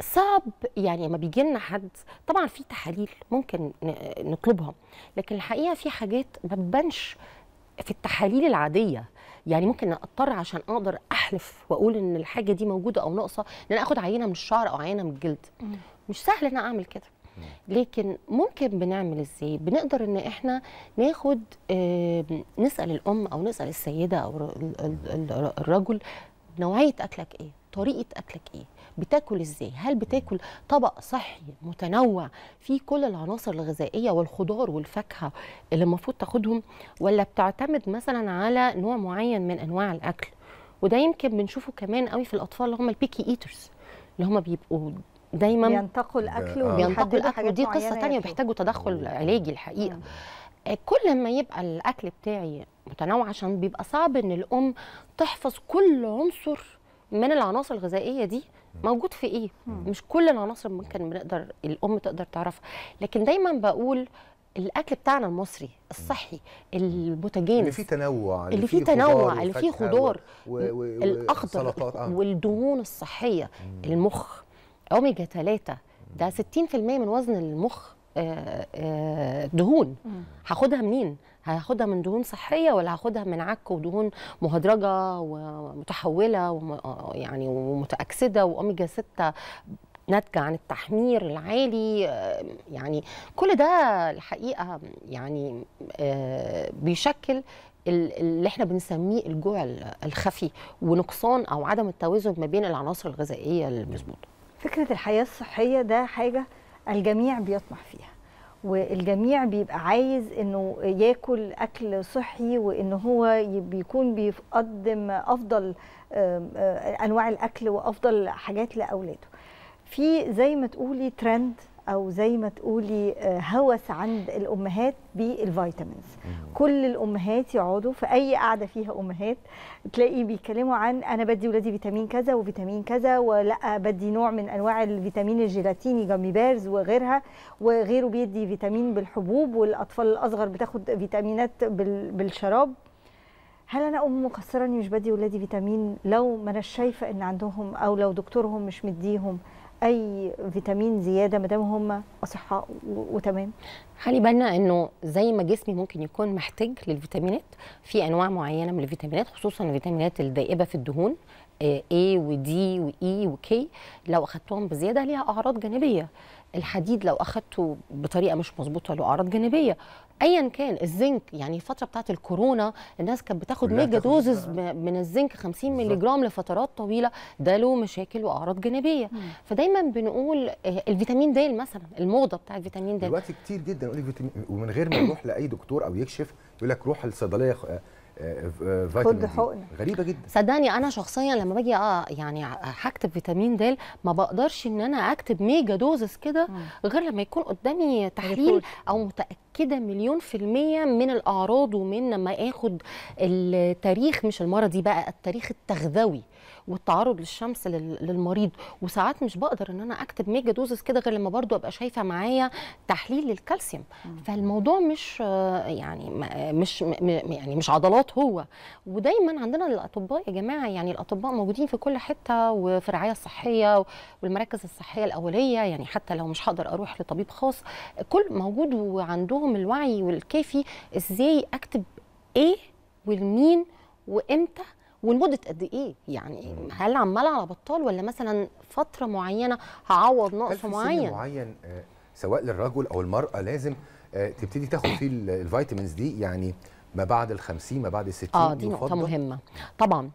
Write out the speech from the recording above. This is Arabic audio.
صعب يعني لما بيجي لنا حد طبعا في تحاليل ممكن نطلبها لكن الحقيقه في حاجات ما بتبانش في التحاليل العاديه يعني ممكن اضطر عشان اقدر احلف واقول ان الحاجه دي موجوده او ناقصه ان انا اخد عينه من الشعر او عينه من الجلد مش سهل ان انا اعمل كده لكن ممكن بنعمل ازاي بنقدر ان احنا ناخد نسال الام او نسال السيده او الرجل نوعيه اكلك ايه طريقه اكلك ايه بتاكل ازاي هل بتاكل طبق صحي متنوع فيه كل العناصر الغذائيه والخضار والفاكهه اللي المفروض تاخدهم ولا بتعتمد مثلا على نوع معين من انواع الاكل وده يمكن بنشوفه كمان قوي في الاطفال اللي هم البيكي ايترز اللي هم بيبقوا دايما بينتقوا الاكل آه. وبينتقوا الاكل ودي قصه ثانيه وبيحتاجوا تدخل علاجي الحقيقه كل ما يبقى الاكل بتاعي متنوع عشان بيبقى صعب ان الام تحفظ كل عنصر من العناصر الغذائيه دي موجود في ايه مش كل العناصر ممكن بنقدر الام تقدر تعرفها لكن دايما بقول الاكل بتاعنا المصري الصحي البوتاجين اللي فيه تنوع اللي فيه تنوع اللي فيه خضار الاخضر آه. والدهون الصحيه المخ اوميجا 3 ده 60% من وزن المخ آه، آه، دهون هاخدها منين هاخدها من دهون صحيه ولا هاخدها من عك ودهون مهدرجه ومتحوله آه، يعني ومتاكسده واوميجا 6 ناتجه عن التحمير العالي يعني كل ده الحقيقه يعني بيشكل اللي احنا بنسميه الجوع الخفي ونقصان او عدم التوازن ما بين العناصر الغذائيه المظبوطه. فكره الحياه الصحيه ده حاجه الجميع بيطمح فيها والجميع بيبقى عايز انه ياكل اكل صحي وان هو بيكون بيقدم افضل انواع الاكل وافضل حاجات لاولاده في زي ما تقولي ترند او زي ما تقولي آه، هوس عند الامهات بالفيتامينز كل الامهات يقعدوا في اي قعده فيها امهات تلاقي بيتكلموا عن انا بدي ولادي فيتامين كذا وفيتامين كذا ولا بدي نوع من انواع الفيتامين الجيلاتيني جامي بيرز وغيرها وغيره بيدي فيتامين بالحبوب والاطفال الاصغر بتاخد فيتامينات بالشراب هل انا ام مقصره اني مش بدي ولادي فيتامين لو ما انا شايفه ان عندهم او لو دكتورهم مش مديهم اي فيتامين زياده ما دام هم اصحاء وتمام خلي بالنا انه زي ما جسمي ممكن يكون محتاج للفيتامينات في انواع معينه من الفيتامينات خصوصا الفيتامينات الدائبه في الدهون A وD وE وK لو أخدتهم بزيادة ليها أعراض جانبية الحديد لو أخدته بطريقة مش مظبوطة له أعراض جانبية ايا كان الزنك يعني الفتره بتاعت الكورونا الناس كانت بتاخد ميجا دوزز من الزنك 50 مللي جرام لفترات طويله ده له مشاكل واعراض جانبيه مم. فدايما بنقول آه، الفيتامين د مثلا الموضه بتاعت الفيتامين د دلوقتي كتير جدا يقول لك فيتامين ومن غير ما يروح لاي دكتور او يكشف يقول لك روح الصيدليه خد حقنه غريبه جدا صدقني انا شخصيا لما باجي اه يعني هكتب فيتامين د ما بقدرش ان انا اكتب ميجا دوزس كده غير لما يكون قدامي تحليل او متاكد متاكده مليون في الميه من الاعراض ومن لما اخد التاريخ مش المرضي بقى التاريخ التغذوي والتعرض للشمس للمريض وساعات مش بقدر ان انا اكتب ميجا دوزز كده غير لما برضو ابقى شايفه معايا تحليل للكالسيوم فالموضوع مش يعني مش يعني مش عضلات هو ودايما عندنا الاطباء يا جماعه يعني الاطباء موجودين في كل حته وفي الرعايه الصحيه والمراكز الصحيه الاوليه يعني حتى لو مش هقدر اروح لطبيب خاص كل موجود وعندهم عندهم الوعي والكافي ازاي اكتب ايه والمين وامتى ولمده قد ايه يعني هل عمال على بطال ولا مثلا فتره معينه هعوض نقص معين معين آه، سواء للرجل او المراه لازم آه، تبتدي تاخد فيه الفيتامينز دي يعني ما بعد ال 50 ما بعد ال 60 اه دي نقطه مهمه طبعا